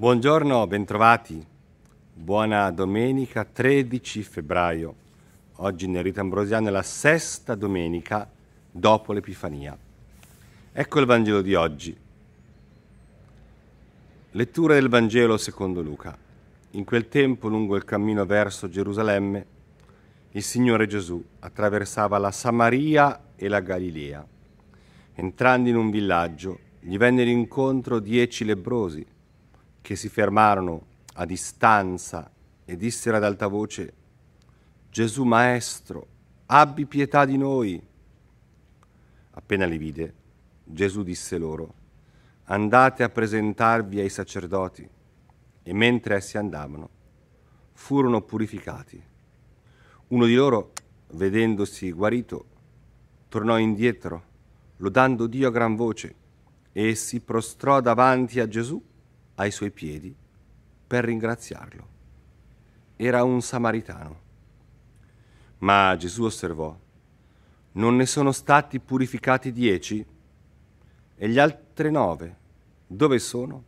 Buongiorno, bentrovati. Buona domenica 13 febbraio. Oggi nel rito ambrosiano è la sesta domenica dopo l'Epifania. Ecco il Vangelo di oggi. Lettura del Vangelo secondo Luca. In quel tempo, lungo il cammino verso Gerusalemme, il Signore Gesù attraversava la Samaria e la Galilea. Entrando in un villaggio, gli vennero incontro dieci lebrosi che si fermarono a distanza e dissero ad alta voce, Gesù Maestro, abbi pietà di noi. Appena li vide, Gesù disse loro, andate a presentarvi ai sacerdoti. E mentre essi andavano, furono purificati. Uno di loro, vedendosi guarito, tornò indietro, lodando Dio a gran voce, e si prostrò davanti a Gesù ai suoi piedi per ringraziarlo. Era un samaritano. Ma Gesù osservò, non ne sono stati purificati dieci? E gli altri nove, dove sono?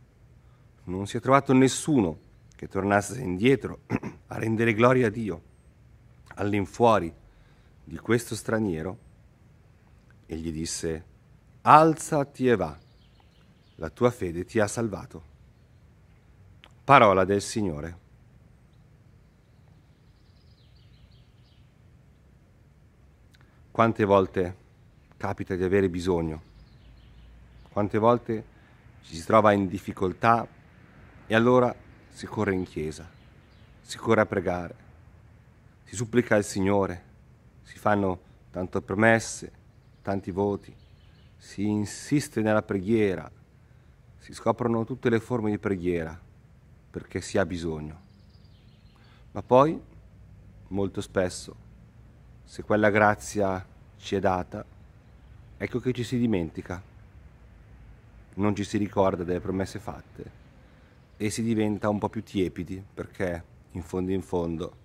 Non si è trovato nessuno che tornasse indietro a rendere gloria a Dio. All'infuori di questo straniero, e gli disse, alzati e va, la tua fede ti ha salvato. Parola del Signore. Quante volte capita di avere bisogno? Quante volte ci si trova in difficoltà e allora si corre in chiesa, si corre a pregare, si supplica al Signore, si fanno tante promesse, tanti voti, si insiste nella preghiera, si scoprono tutte le forme di preghiera perché si ha bisogno. Ma poi, molto spesso, se quella grazia ci è data, ecco che ci si dimentica, non ci si ricorda delle promesse fatte e si diventa un po' più tiepidi perché in fondo in fondo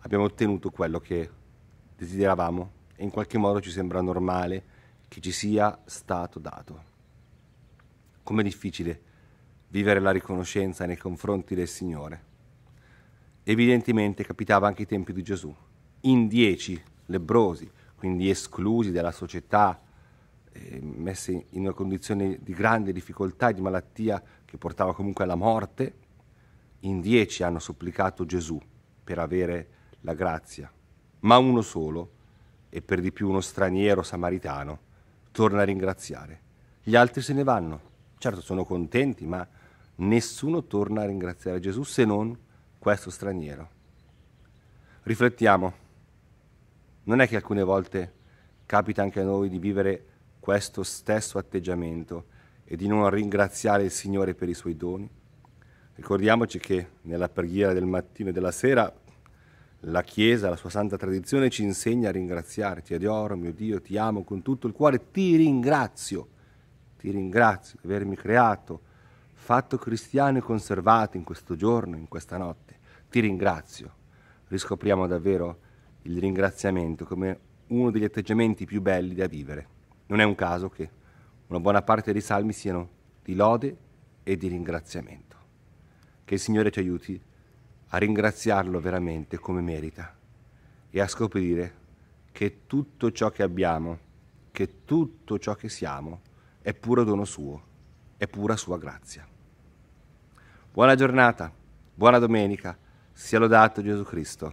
abbiamo ottenuto quello che desideravamo e in qualche modo ci sembra normale che ci sia stato dato. Com'è difficile vivere la riconoscenza nei confronti del Signore. Evidentemente capitava anche ai tempi di Gesù. In dieci lebrosi, quindi esclusi dalla società, eh, messi in una condizione di grande difficoltà e di malattia che portava comunque alla morte, in dieci hanno supplicato Gesù per avere la grazia, ma uno solo, e per di più uno straniero samaritano, torna a ringraziare. Gli altri se ne vanno. Certo sono contenti, ma nessuno torna a ringraziare Gesù se non questo straniero. Riflettiamo, non è che alcune volte capita anche a noi di vivere questo stesso atteggiamento e di non ringraziare il Signore per i suoi doni? Ricordiamoci che nella preghiera del mattino e della sera la Chiesa, la sua santa tradizione ci insegna a ringraziare. Ti adoro, oh, mio Dio, ti amo con tutto il cuore, ti ringrazio, ti ringrazio di avermi creato, fatto cristiano e conservato in questo giorno, in questa notte. Ti ringrazio. Riscopriamo davvero il ringraziamento come uno degli atteggiamenti più belli da vivere. Non è un caso che una buona parte dei salmi siano di lode e di ringraziamento. Che il Signore ci aiuti a ringraziarlo veramente come merita e a scoprire che tutto ciò che abbiamo, che tutto ciò che siamo, è puro dono suo, è pura sua grazia. Buona giornata, buona domenica, sia lodato Gesù Cristo.